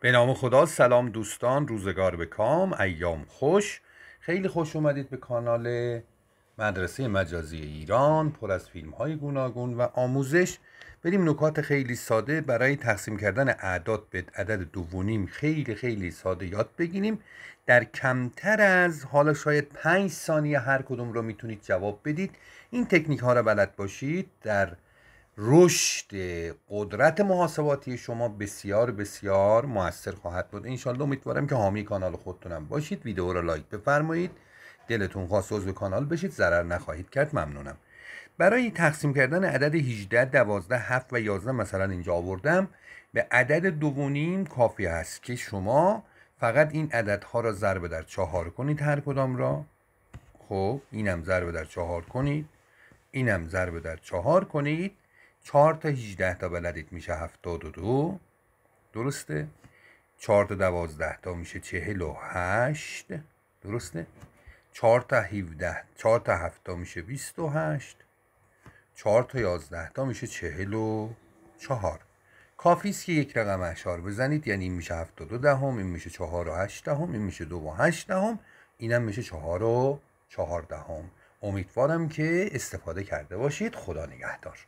به نام خدا سلام دوستان روزگار به کام ایام خوش خیلی خوش اومدید به کانال مدرسه مجازی ایران پر از فیلم های گوناگون و آموزش بریم نکات خیلی ساده برای تقسیم کردن اعداد به عدد دوونیم خیلی خیلی ساده یاد بگیریم در کمتر از حالا شاید 5 ثانیه هر کدوم رو میتونید جواب بدید این تکنیک ها رو بلد باشید در رشد قدرت محاسباتی شما بسیار بسیار موثر خواهد بود انشالله امیدوارم که حامی کانال خودتونم باشید ویدیو را لایک بفرمایید دلتون خواست عضو کانال بشید ضرر نخواهید کرد ممنونم برای تقسیم کردن عدد 18 12 7 و 11 مثلا اینجا آوردم به عدد دوونیم کافی هست که شما فقط این عددها را ضرب در چهار کنید هر کدام را خب اینم ضرب در چهار کنید اینم ضرب در چهار کنید 4 تا 18 تا بلدید میشه 72 درسته 4 تا 12 تا میشه 48 درسته 4 تا 17 4 تا 7 تا میشه 28 4 تا 11 تا میشه 44 کافی است که یک رقم اشار بزنید یعنی این میشه 72 دهم این میشه 4 و 8 دهم این میشه 2 و 8 دهم اینم میشه 4 و 4 دهم امیدوارم که استفاده کرده باشید خدا نگهدار